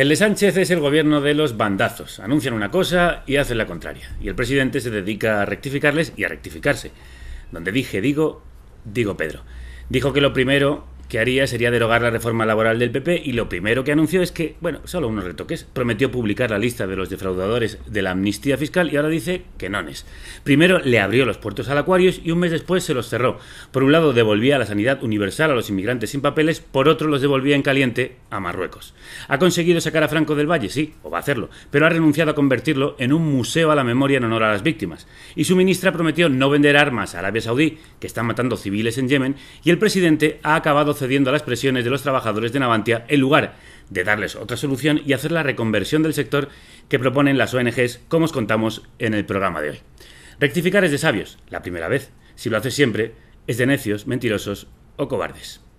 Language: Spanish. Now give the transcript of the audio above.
El de Sánchez es el gobierno de los bandazos. Anuncian una cosa y hacen la contraria. Y el presidente se dedica a rectificarles y a rectificarse. Donde dije digo, digo Pedro. Dijo que lo primero que haría sería derogar la reforma laboral del PP y lo primero que anunció es que, bueno, solo unos retoques. Prometió publicar la lista de los defraudadores de la amnistía fiscal y ahora dice que no es. Primero le abrió los puertos al Acuarios... y un mes después se los cerró. Por un lado devolvía la sanidad universal a los inmigrantes sin papeles, por otro los devolvía en caliente a Marruecos. ¿Ha conseguido sacar a Franco del Valle? Sí, o va a hacerlo, pero ha renunciado a convertirlo en un museo a la memoria en honor a las víctimas. Y su ministra prometió no vender armas a Arabia Saudí, que está matando civiles en Yemen, y el presidente ha acabado cediendo a las presiones de los trabajadores de Navantia en lugar de darles otra solución y hacer la reconversión del sector que proponen las ONGs, como os contamos en el programa de hoy. Rectificar es de sabios, la primera vez. Si lo haces siempre, es de necios, mentirosos o cobardes.